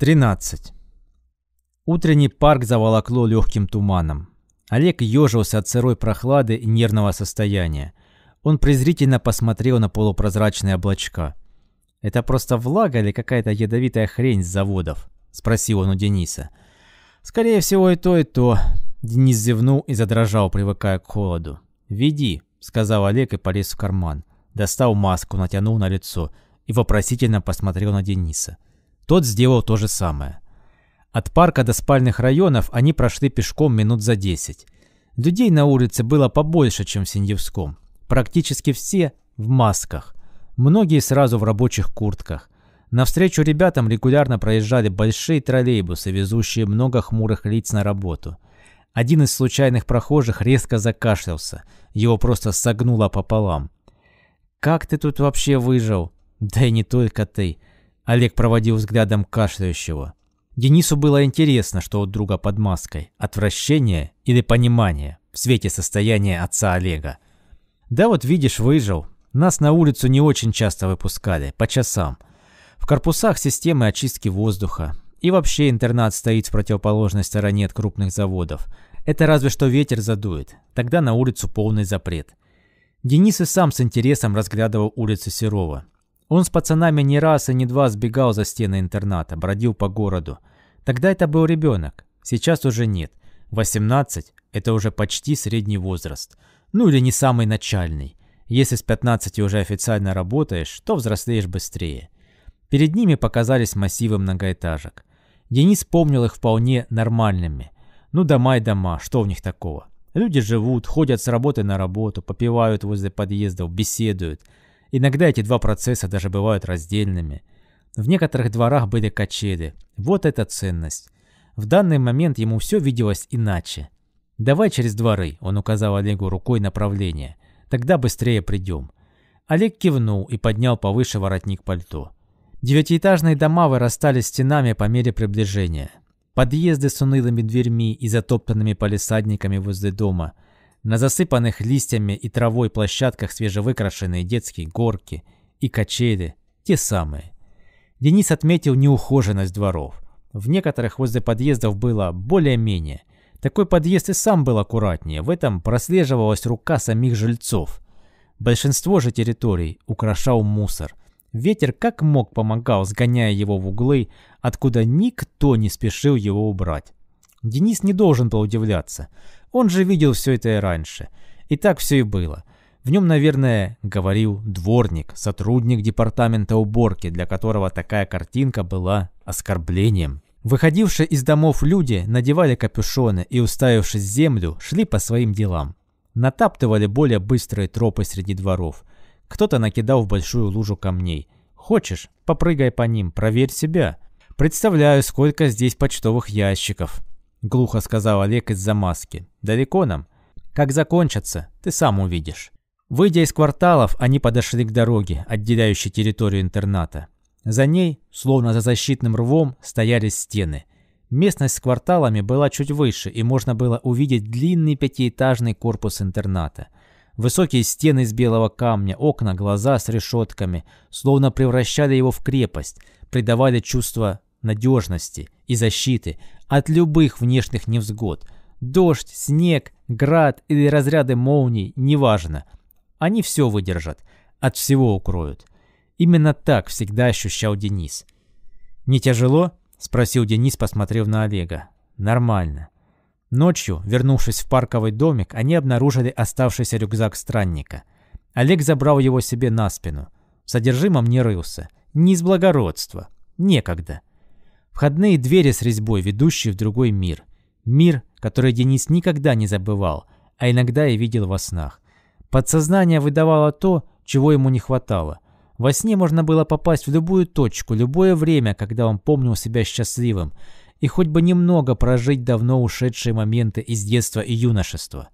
13. Утренний парк заволокло легким туманом. Олег ежился от сырой прохлады и нервного состояния. Он презрительно посмотрел на полупрозрачные облачка. «Это просто влага или какая-то ядовитая хрень с заводов?» – спросил он у Дениса. «Скорее всего, и то, и то». Денис зевнул и задрожал, привыкая к холоду. «Веди», – сказал Олег и полез в карман. Достал маску, натянул на лицо и вопросительно посмотрел на Дениса. Тот сделал то же самое. От парка до спальных районов они прошли пешком минут за 10. Людей на улице было побольше, чем в Синьевском. Практически все в масках. Многие сразу в рабочих куртках. Навстречу ребятам регулярно проезжали большие троллейбусы, везущие много хмурых лиц на работу. Один из случайных прохожих резко закашлялся. Его просто согнуло пополам. «Как ты тут вообще выжил?» «Да и не только ты. Олег проводил взглядом кашляющего. Денису было интересно, что у друга под маской – отвращение или понимание в свете состояния отца Олега. «Да вот видишь, выжил. Нас на улицу не очень часто выпускали, по часам. В корпусах системы очистки воздуха. И вообще интернат стоит в противоположной стороне от крупных заводов. Это разве что ветер задует. Тогда на улицу полный запрет». Денис и сам с интересом разглядывал улицы Серова. Он с пацанами не раз и не два сбегал за стены интерната, бродил по городу. Тогда это был ребенок, сейчас уже нет. 18 – это уже почти средний возраст. Ну или не самый начальный. Если с 15 уже официально работаешь, то взрослеешь быстрее. Перед ними показались массивы многоэтажек. Денис помнил их вполне нормальными. Ну дома и дома, что в них такого? Люди живут, ходят с работы на работу, попивают возле подъездов, беседуют – Иногда эти два процесса даже бывают раздельными. В некоторых дворах были качели. Вот эта ценность. В данный момент ему все виделось иначе. «Давай через дворы», — он указал Олегу рукой направление. «Тогда быстрее придем». Олег кивнул и поднял повыше воротник пальто. Девятиэтажные дома вырастали стенами по мере приближения. Подъезды с унылыми дверьми и затоптанными палисадниками возле дома — на засыпанных листьями и травой площадках свежевыкрашенные детские горки и качели, те самые. Денис отметил неухоженность дворов. В некоторых возле подъездов было более-менее. Такой подъезд и сам был аккуратнее, в этом прослеживалась рука самих жильцов. Большинство же территорий украшал мусор. Ветер как мог помогал, сгоняя его в углы, откуда никто не спешил его убрать. Денис не должен был удивляться. Он же видел все это и раньше. И так все и было. В нем, наверное, говорил дворник, сотрудник департамента уборки, для которого такая картинка была оскорблением. Выходившие из домов люди надевали капюшоны и, уставившись в землю, шли по своим делам. Натаптывали более быстрые тропы среди дворов. Кто-то накидал в большую лужу камней. «Хочешь? Попрыгай по ним, проверь себя. Представляю, сколько здесь почтовых ящиков. — глухо сказал Олег из-за маски. «Далеко нам? Как закончатся, ты сам увидишь». Выйдя из кварталов, они подошли к дороге, отделяющей территорию интерната. За ней, словно за защитным рвом, стояли стены. Местность с кварталами была чуть выше, и можно было увидеть длинный пятиэтажный корпус интерната. Высокие стены из белого камня, окна, глаза с решетками, словно превращали его в крепость, придавали чувство надежности – и защиты от любых внешних невзгод. Дождь, снег, град или разряды молний, неважно. Они все выдержат, от всего укроют. Именно так всегда ощущал Денис. «Не тяжело?» – спросил Денис, посмотрев на Олега. «Нормально». Ночью, вернувшись в парковый домик, они обнаружили оставшийся рюкзак странника. Олег забрал его себе на спину. Содержимом не рылся. Не из благородства. Некогда. Входные двери с резьбой, ведущие в другой мир. Мир, который Денис никогда не забывал, а иногда и видел во снах. Подсознание выдавало то, чего ему не хватало. Во сне можно было попасть в любую точку, любое время, когда он помнил себя счастливым, и хоть бы немного прожить давно ушедшие моменты из детства и юношества.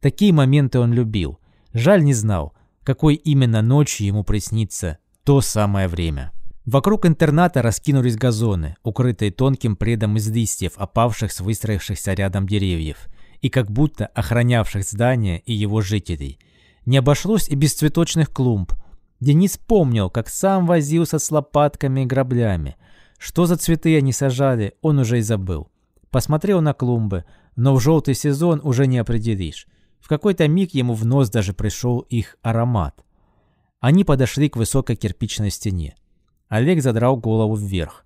Такие моменты он любил. Жаль не знал, какой именно ночью ему приснится то самое время. Вокруг интерната раскинулись газоны, укрытые тонким предом из листьев, опавших с выстроившихся рядом деревьев, и как будто охранявших здание и его жителей. Не обошлось и без цветочных клумб. Денис помнил, как сам возился с лопатками и граблями. Что за цветы они сажали, он уже и забыл. Посмотрел на клумбы, но в желтый сезон уже не определишь. В какой-то миг ему в нос даже пришел их аромат. Они подошли к высокой кирпичной стене. Олег задрал голову вверх.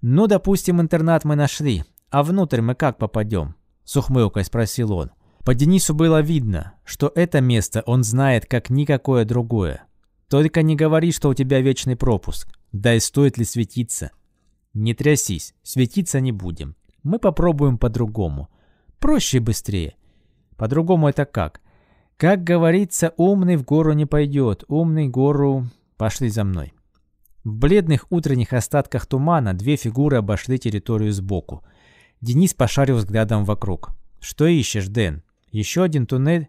«Ну, допустим, интернат мы нашли, а внутрь мы как попадем?» С ухмылкой спросил он. По Денису было видно, что это место он знает как никакое другое. «Только не говори, что у тебя вечный пропуск. Да и стоит ли светиться?» «Не трясись, светиться не будем. Мы попробуем по-другому. Проще и быстрее». «По-другому это как?» «Как говорится, умный в гору не пойдет. Умный гору...» «Пошли за мной». В бледных утренних остатках тумана две фигуры обошли территорию сбоку. Денис пошарил взглядом вокруг. «Что ищешь, Дэн? Еще один туннель?»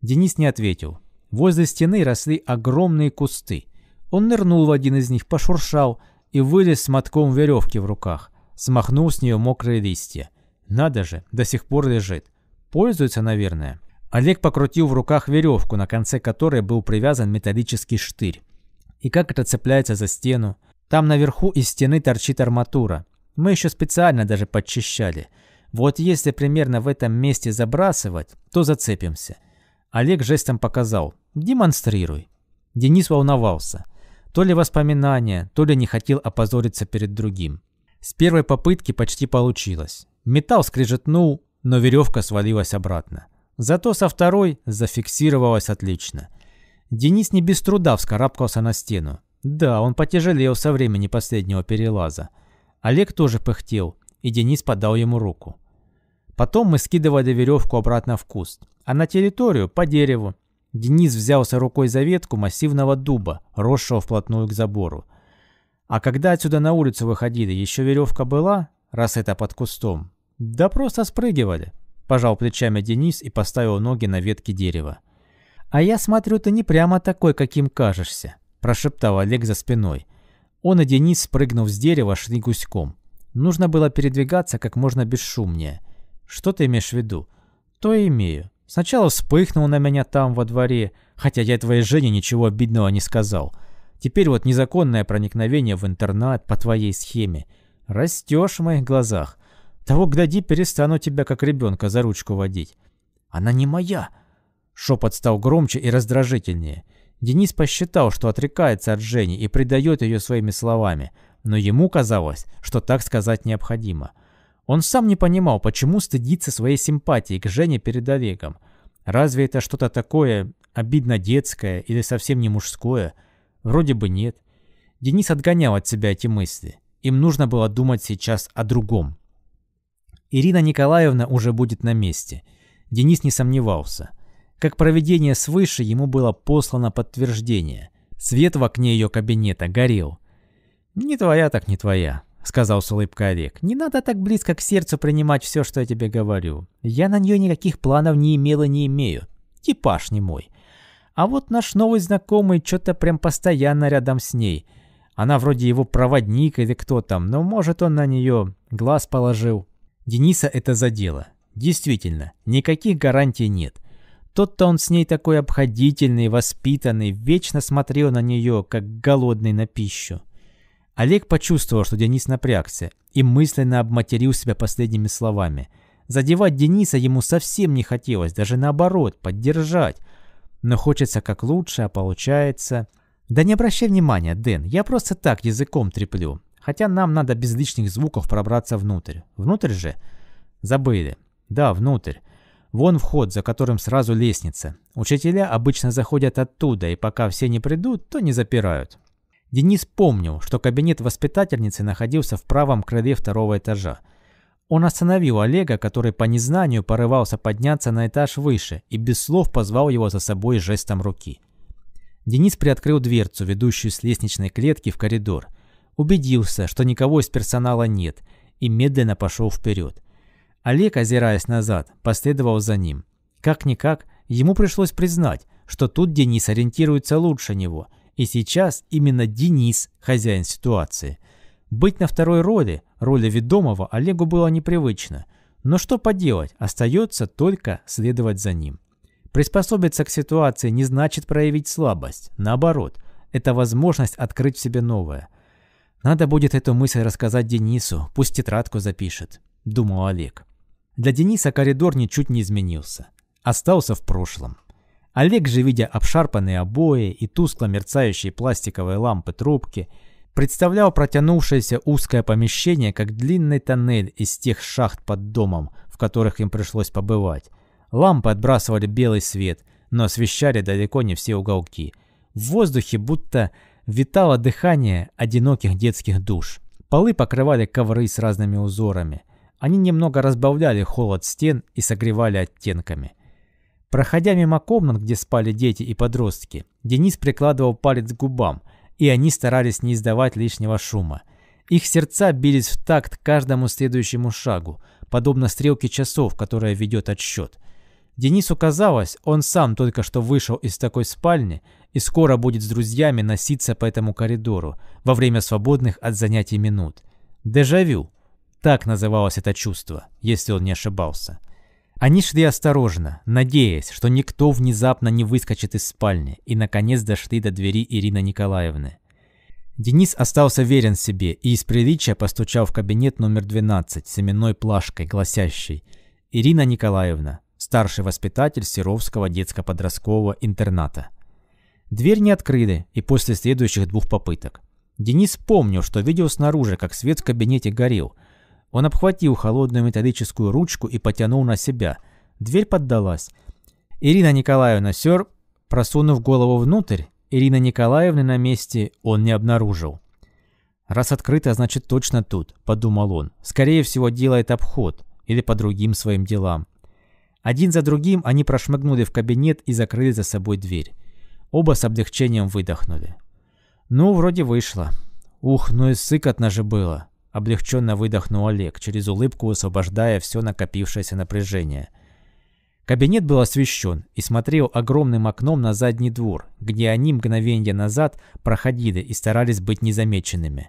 Денис не ответил. Возле стены росли огромные кусты. Он нырнул в один из них, пошуршал и вылез с мотком веревки в руках. Смахнул с нее мокрые листья. Надо же, до сих пор лежит. Пользуется, наверное. Олег покрутил в руках веревку, на конце которой был привязан металлический штырь и как это цепляется за стену. Там наверху из стены торчит арматура. Мы еще специально даже подчищали. Вот если примерно в этом месте забрасывать, то зацепимся. Олег жестом показал. Демонстрируй. Денис волновался. То ли воспоминания, то ли не хотел опозориться перед другим. С первой попытки почти получилось. Металл скрежетнул, но веревка свалилась обратно. Зато со второй зафиксировалась отлично – Денис не без труда вскарабкался на стену. Да, он потяжелел со времени последнего перелаза. Олег тоже пыхтел, и Денис подал ему руку. Потом мы скидывали веревку обратно в куст, а на территорию по дереву. Денис взялся рукой за ветку массивного дуба, росшего вплотную к забору. А когда отсюда на улицу выходили, еще веревка была, раз это под кустом. Да просто спрыгивали, пожал плечами Денис и поставил ноги на ветки дерева. «А я смотрю, ты не прямо такой, каким кажешься», – прошептал Олег за спиной. Он и Денис, спрыгнув с дерева, шли гуськом. Нужно было передвигаться как можно бесшумнее. «Что ты имеешь в виду?» «То и имею. Сначала вспыхнул на меня там, во дворе, хотя я твоей Жене ничего обидного не сказал. Теперь вот незаконное проникновение в интернат по твоей схеме. Растешь в моих глазах. Того гляди, перестану тебя как ребенка за ручку водить». «Она не моя!» Шепот стал громче и раздражительнее. Денис посчитал, что отрекается от Жени и предает ее своими словами, но ему казалось, что так сказать необходимо. Он сам не понимал, почему стыдится своей симпатии к Жене перед Олегом. Разве это что-то такое обидно детское или совсем не мужское? Вроде бы нет. Денис отгонял от себя эти мысли. Им нужно было думать сейчас о другом. Ирина Николаевна уже будет на месте. Денис не сомневался – как проведение свыше, ему было послано подтверждение. Свет в окне ее кабинета горел. «Не твоя так не твоя», — сказал с улыбкой Олег. «Не надо так близко к сердцу принимать все, что я тебе говорю. Я на нее никаких планов не имел и не имею. Типаж не мой. А вот наш новый знакомый что-то прям постоянно рядом с ней. Она вроде его проводник или кто там, но может он на нее глаз положил». Дениса это задело. Действительно, никаких гарантий нет. Тот-то он с ней такой обходительный, воспитанный, вечно смотрел на нее, как голодный на пищу. Олег почувствовал, что Денис напрягся, и мысленно обматерил себя последними словами. Задевать Дениса ему совсем не хотелось, даже наоборот, поддержать. Но хочется как лучше, а получается... Да не обращай внимания, Дэн, я просто так языком треплю. Хотя нам надо без лишних звуков пробраться внутрь. Внутрь же? Забыли. Да, внутрь. Вон вход, за которым сразу лестница. Учителя обычно заходят оттуда, и пока все не придут, то не запирают. Денис помнил, что кабинет воспитательницы находился в правом крыле второго этажа. Он остановил Олега, который по незнанию порывался подняться на этаж выше, и без слов позвал его за собой жестом руки. Денис приоткрыл дверцу, ведущую с лестничной клетки в коридор. Убедился, что никого из персонала нет, и медленно пошел вперед. Олег, озираясь назад, последовал за ним. Как-никак, ему пришлось признать, что тут Денис ориентируется лучше него, и сейчас именно Денис – хозяин ситуации. Быть на второй роли, роли ведомого, Олегу было непривычно. Но что поделать, остается только следовать за ним. Приспособиться к ситуации не значит проявить слабость. Наоборот, это возможность открыть в себе новое. Надо будет эту мысль рассказать Денису, пусть тетрадку запишет, думал Олег. Для Дениса коридор ничуть не изменился. Остался в прошлом. Олег же, видя обшарпанные обои и тускло мерцающие пластиковые лампы трубки, представлял протянувшееся узкое помещение как длинный тоннель из тех шахт под домом, в которых им пришлось побывать. Лампы отбрасывали белый свет, но освещали далеко не все уголки. В воздухе будто витало дыхание одиноких детских душ. Полы покрывали ковры с разными узорами. Они немного разбавляли холод стен и согревали оттенками. Проходя мимо комнат, где спали дети и подростки, Денис прикладывал палец к губам, и они старались не издавать лишнего шума. Их сердца бились в такт каждому следующему шагу, подобно стрелке часов, которая ведет отсчет. Денису казалось, он сам только что вышел из такой спальни и скоро будет с друзьями носиться по этому коридору во время свободных от занятий минут. Дежавю. Так называлось это чувство, если он не ошибался. Они шли осторожно, надеясь, что никто внезапно не выскочит из спальни, и наконец дошли до двери Ирины Николаевны. Денис остался верен себе и из приличия постучал в кабинет номер 12 семенной плашкой, гласящей «Ирина Николаевна, старший воспитатель Серовского детско-подросткового интерната». Дверь не открыли и после следующих двух попыток. Денис помнил, что видел снаружи, как свет в кабинете горел, он обхватил холодную металлическую ручку и потянул на себя. Дверь поддалась. Ирина Николаевна Сёр, просунув голову внутрь, Ирина Николаевна на месте он не обнаружил. «Раз открыто, значит точно тут», – подумал он. «Скорее всего, делает обход или по другим своим делам». Один за другим они прошмыгнули в кабинет и закрыли за собой дверь. Оба с облегчением выдохнули. «Ну, вроде вышло. Ух, ну и сыкотно же было облегченно выдохнул Олег, через улыбку освобождая все накопившееся напряжение. Кабинет был освещен и смотрел огромным окном на задний двор, где они мгновенье назад проходили и старались быть незамеченными.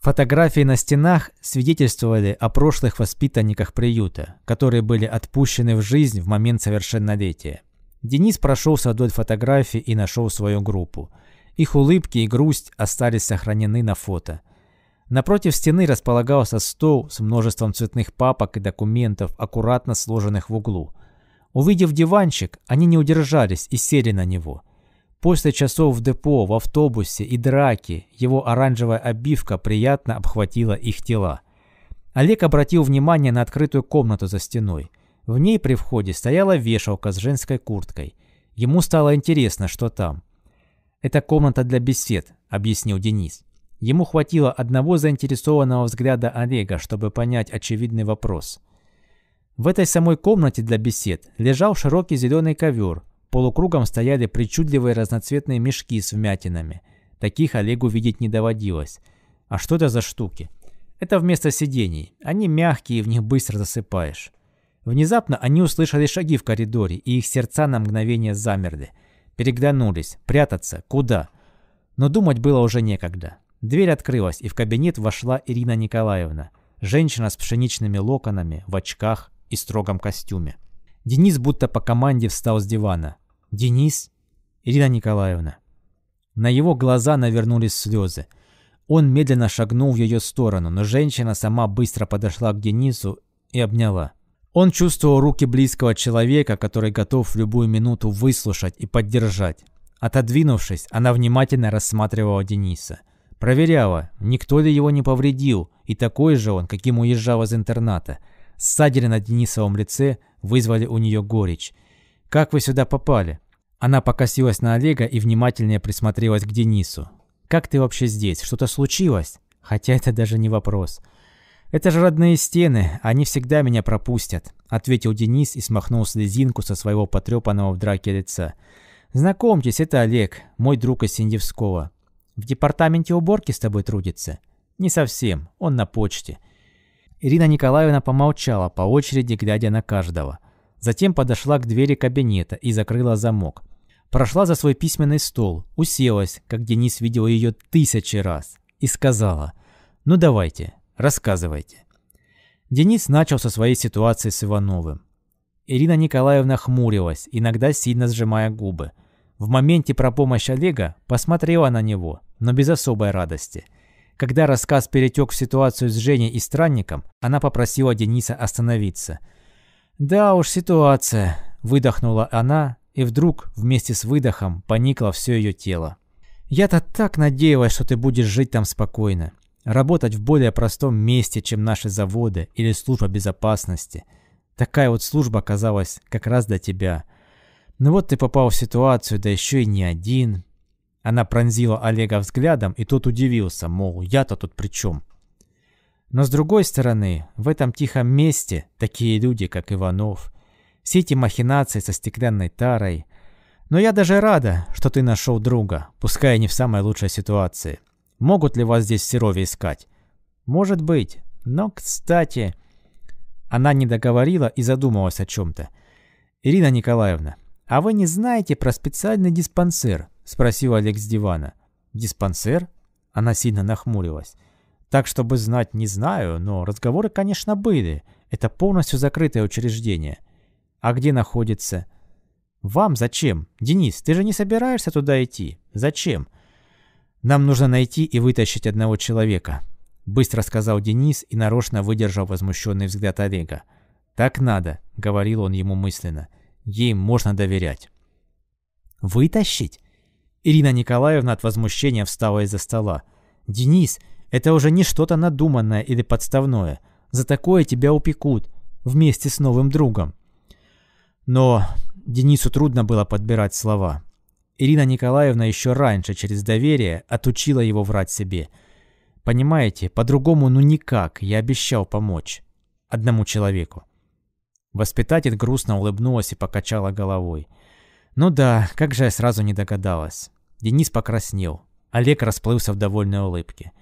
Фотографии на стенах свидетельствовали о прошлых воспитанниках приюта, которые были отпущены в жизнь в момент совершеннолетия. Денис прошелся вдоль фотографий и нашел свою группу. Их улыбки и грусть остались сохранены на фото – Напротив стены располагался стол с множеством цветных папок и документов, аккуратно сложенных в углу. Увидев диванчик, они не удержались и сели на него. После часов в депо, в автобусе и драки его оранжевая обивка приятно обхватила их тела. Олег обратил внимание на открытую комнату за стеной. В ней при входе стояла вешалка с женской курткой. Ему стало интересно, что там. «Это комната для бесед», — объяснил Денис. Ему хватило одного заинтересованного взгляда Олега, чтобы понять очевидный вопрос. В этой самой комнате для бесед лежал широкий зеленый ковер. Полукругом стояли причудливые разноцветные мешки с вмятинами. Таких Олегу видеть не доводилось. А что это за штуки? Это вместо сидений. Они мягкие, и в них быстро засыпаешь. Внезапно они услышали шаги в коридоре, и их сердца на мгновение замерли. Переглянулись. Прятаться. Куда? Но думать было уже некогда. Дверь открылась, и в кабинет вошла Ирина Николаевна, женщина с пшеничными локонами, в очках и строгом костюме. Денис будто по команде встал с дивана. «Денис?» «Ирина Николаевна». На его глаза навернулись слезы. Он медленно шагнул в ее сторону, но женщина сама быстро подошла к Денису и обняла. Он чувствовал руки близкого человека, который готов в любую минуту выслушать и поддержать. Отодвинувшись, она внимательно рассматривала Дениса. Проверяла, никто ли его не повредил, и такой же он, каким уезжал из интерната. Ссадили на Денисовом лице, вызвали у нее горечь. «Как вы сюда попали?» Она покосилась на Олега и внимательнее присмотрелась к Денису. «Как ты вообще здесь? Что-то случилось?» «Хотя это даже не вопрос». «Это же родные стены, они всегда меня пропустят», — ответил Денис и смахнул слезинку со своего потрепанного в драке лица. «Знакомьтесь, это Олег, мой друг из Синьевского. В департаменте уборки с тобой трудится? Не совсем, он на почте. Ирина Николаевна помолчала, по очереди глядя на каждого. Затем подошла к двери кабинета и закрыла замок. Прошла за свой письменный стол, уселась, как Денис видел ее тысячи раз, и сказала «Ну давайте, рассказывайте». Денис начал со своей ситуации с Ивановым. Ирина Николаевна хмурилась, иногда сильно сжимая губы. В моменте про помощь Олега посмотрела на него, но без особой радости. Когда рассказ перетек в ситуацию с Женей и странником, она попросила Дениса остановиться. «Да уж, ситуация», – выдохнула она, и вдруг вместе с выдохом поникло все ее тело. «Я-то так надеялась, что ты будешь жить там спокойно. Работать в более простом месте, чем наши заводы или служба безопасности. Такая вот служба оказалась как раз для тебя. Но ну вот ты попал в ситуацию, да еще и не один, она пронзила Олега взглядом, и тот удивился, мол, я-то тут при чем? Но с другой стороны, в этом тихом месте такие люди, как Иванов, все эти махинации со стеклянной тарой. Но я даже рада, что ты нашел друга, пускай не в самой лучшей ситуации. Могут ли вас здесь в Серове искать? Может быть, но, кстати... Она не договорила и задумалась о чем-то. «Ирина Николаевна, а вы не знаете про специальный диспансер?» спросил Олег с дивана. «Диспансер?» Она сильно нахмурилась. «Так, чтобы знать, не знаю, но разговоры, конечно, были. Это полностью закрытое учреждение. А где находится?» «Вам зачем? Денис, ты же не собираешься туда идти. Зачем?» «Нам нужно найти и вытащить одного человека», — быстро сказал Денис и нарочно выдержал возмущенный взгляд Олега. «Так надо», — говорил он ему мысленно. «Ей можно доверять». «Вытащить?» Ирина Николаевна от возмущения встала из-за стола. «Денис, это уже не что-то надуманное или подставное. За такое тебя упекут. Вместе с новым другом». Но Денису трудно было подбирать слова. Ирина Николаевна еще раньше, через доверие, отучила его врать себе. «Понимаете, по-другому ну никак, я обещал помочь. Одному человеку». Воспитатель грустно улыбнулась и покачала головой. Ну да, как же я сразу не догадалась. Денис покраснел. Олег расплылся в довольной улыбке.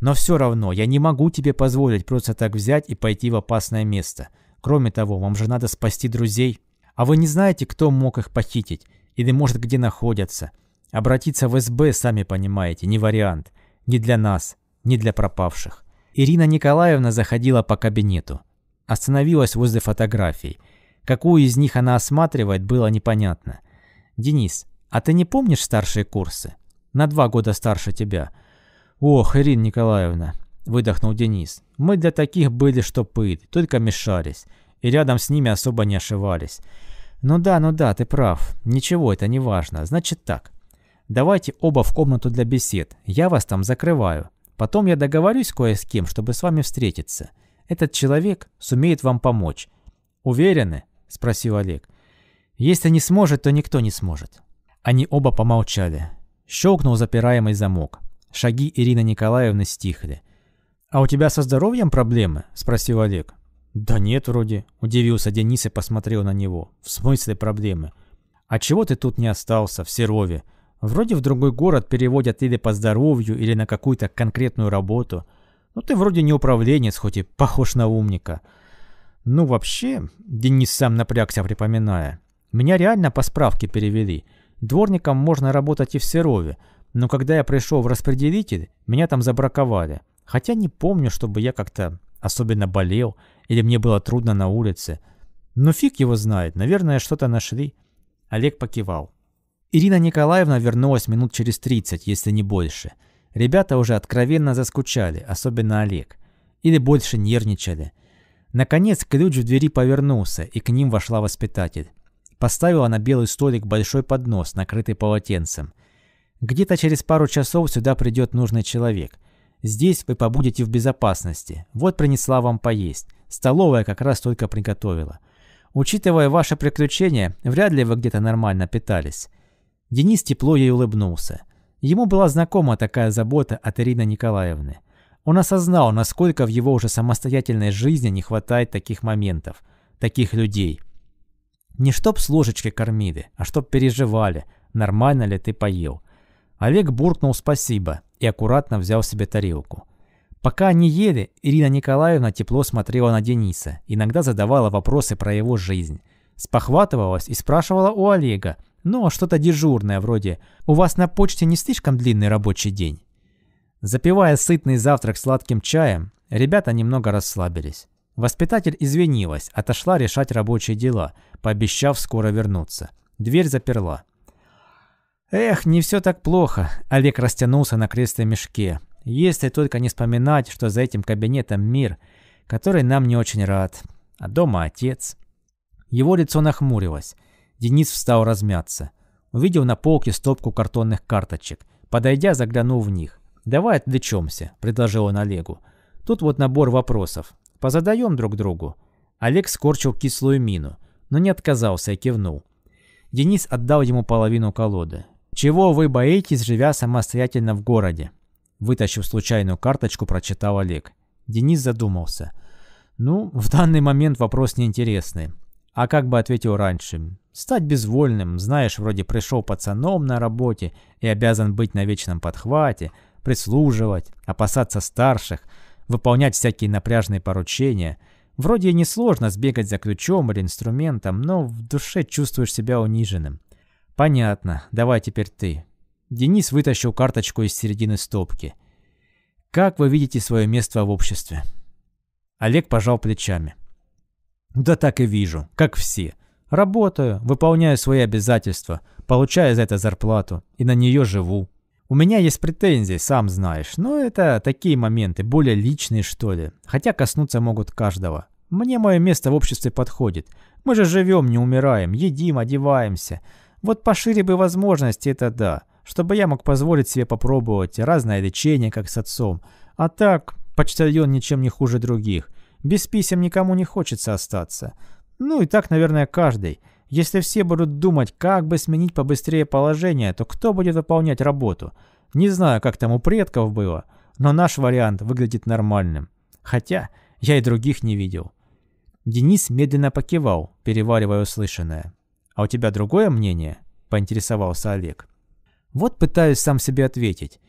Но все равно, я не могу тебе позволить просто так взять и пойти в опасное место. Кроме того, вам же надо спасти друзей. А вы не знаете, кто мог их похитить? Или, может, где находятся? Обратиться в СБ, сами понимаете, не вариант. Ни для нас, ни для пропавших. Ирина Николаевна заходила по кабинету. Остановилась возле фотографий – Какую из них она осматривает, было непонятно. «Денис, а ты не помнишь старшие курсы? На два года старше тебя». «Ох, Ирина Николаевна», — выдохнул Денис, — «мы для таких были, что пыль, только мешались, и рядом с ними особо не ошивались». «Ну да, ну да, ты прав. Ничего, это не важно. Значит так. Давайте оба в комнату для бесед. Я вас там закрываю. Потом я договорюсь кое с кем, чтобы с вами встретиться. Этот человек сумеет вам помочь. Уверены?» спросил Олег. Если не сможет, то никто не сможет. Они оба помолчали. Щелкнул запираемый замок. Шаги Ирины Николаевны стихли. «А у тебя со здоровьем проблемы?» – спросил Олег. «Да нет, вроде», – удивился Денис и посмотрел на него. «В смысле проблемы? А чего ты тут не остался, в Серове? Вроде в другой город переводят или по здоровью, или на какую-то конкретную работу. Ну ты вроде не управленец, хоть и похож на умника. Ну, вообще, Денис сам напрягся, припоминая. Меня реально по справке перевели. Дворником можно работать и в Серове, но когда я пришел в распределитель, меня там забраковали. Хотя не помню, чтобы я как-то особенно болел или мне было трудно на улице. Но ну, фиг его знает, наверное, что-то нашли. Олег покивал. Ирина Николаевна вернулась минут через 30, если не больше. Ребята уже откровенно заскучали, особенно Олег. Или больше нервничали. Наконец ключ в двери повернулся, и к ним вошла воспитатель. Поставила на белый столик большой поднос, накрытый полотенцем. «Где-то через пару часов сюда придет нужный человек. Здесь вы побудете в безопасности. Вот принесла вам поесть. Столовая как раз только приготовила. Учитывая ваши приключения, вряд ли вы где-то нормально питались». Денис тепло ей улыбнулся. Ему была знакома такая забота от Ирины Николаевны. Он осознал, насколько в его уже самостоятельной жизни не хватает таких моментов, таких людей. Не чтоб с ложечки кормили, а чтоб переживали, нормально ли ты поел. Олег буркнул спасибо и аккуратно взял себе тарелку. Пока они ели, Ирина Николаевна тепло смотрела на Дениса, иногда задавала вопросы про его жизнь. Спохватывалась и спрашивала у Олега, ну, а что-то дежурное вроде «У вас на почте не слишком длинный рабочий день?» Запивая сытный завтрак сладким чаем, ребята немного расслабились. Воспитатель извинилась, отошла решать рабочие дела, пообещав скоро вернуться. Дверь заперла. «Эх, не все так плохо», — Олег растянулся на кресле мешке. «Если только не вспоминать, что за этим кабинетом мир, который нам не очень рад. А дома отец». Его лицо нахмурилось. Денис встал размяться. Увидел на полке стопку картонных карточек. Подойдя, заглянул в них. «Давай отвлечемся», — предложил он Олегу. «Тут вот набор вопросов. Позадаем друг другу». Олег скорчил кислую мину, но не отказался и кивнул. Денис отдал ему половину колоды. «Чего вы боитесь, живя самостоятельно в городе?» Вытащив случайную карточку, прочитал Олег. Денис задумался. «Ну, в данный момент вопрос неинтересный. А как бы ответил раньше? Стать безвольным, знаешь, вроде пришел пацаном на работе и обязан быть на вечном подхвате, прислуживать, опасаться старших, выполнять всякие напряжные поручения. Вроде и несложно сбегать за ключом или инструментом, но в душе чувствуешь себя униженным. «Понятно, давай теперь ты». Денис вытащил карточку из середины стопки. «Как вы видите свое место в обществе?» Олег пожал плечами. «Да так и вижу, как все. Работаю, выполняю свои обязательства, получаю за это зарплату и на нее живу. У меня есть претензии, сам знаешь, но это такие моменты, более личные что ли. Хотя коснуться могут каждого. Мне мое место в обществе подходит. Мы же живем, не умираем, едим, одеваемся. Вот пошире бы возможности, это да. Чтобы я мог позволить себе попробовать разное лечение, как с отцом. А так, почтальон ничем не хуже других. Без писем никому не хочется остаться. Ну и так, наверное, каждый. Если все будут думать, как бы сменить побыстрее положение, то кто будет выполнять работу? Не знаю, как там у предков было, но наш вариант выглядит нормальным. Хотя я и других не видел. Денис медленно покивал, переваривая услышанное. «А у тебя другое мнение?» – поинтересовался Олег. «Вот пытаюсь сам себе ответить.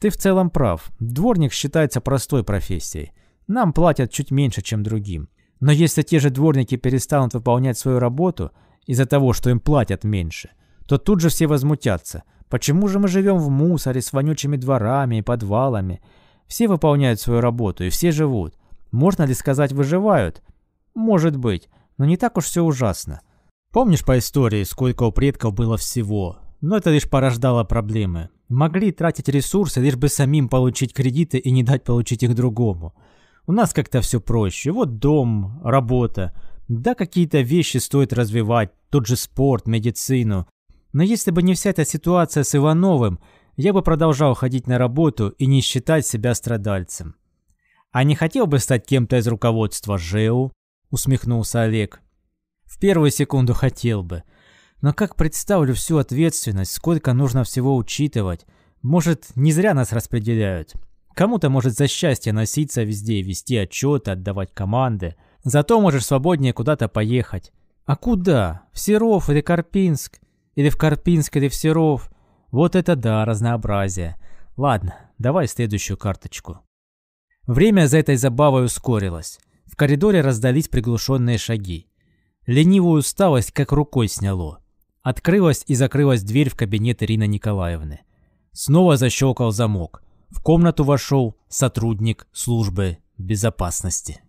Ты в целом прав. Дворник считается простой профессией. Нам платят чуть меньше, чем другим. Но если те же дворники перестанут выполнять свою работу – из-за того, что им платят меньше, то тут же все возмутятся. Почему же мы живем в мусоре с вонючими дворами и подвалами? Все выполняют свою работу и все живут. Можно ли сказать выживают? Может быть, но не так уж все ужасно. Помнишь по истории, сколько у предков было всего? Но это лишь порождало проблемы. Могли тратить ресурсы, лишь бы самим получить кредиты и не дать получить их другому. У нас как-то все проще. Вот дом, работа. Да, какие-то вещи стоит развивать, тот же спорт, медицину. Но если бы не вся эта ситуация с Ивановым, я бы продолжал ходить на работу и не считать себя страдальцем. «А не хотел бы стать кем-то из руководства ЖЭУ?» – усмехнулся Олег. «В первую секунду хотел бы. Но как представлю всю ответственность, сколько нужно всего учитывать? Может, не зря нас распределяют? Кому-то может за счастье носиться везде, вести отчеты, отдавать команды – Зато можешь свободнее куда-то поехать. А куда? В Серов или Карпинск? Или в Карпинск или в Серов? Вот это да, разнообразие. Ладно, давай следующую карточку. Время за этой забавой ускорилось. В коридоре раздались приглушенные шаги. Ленивую усталость как рукой сняло. Открылась и закрылась дверь в кабинет Ирины Николаевны. Снова защелкал замок. В комнату вошел сотрудник службы безопасности.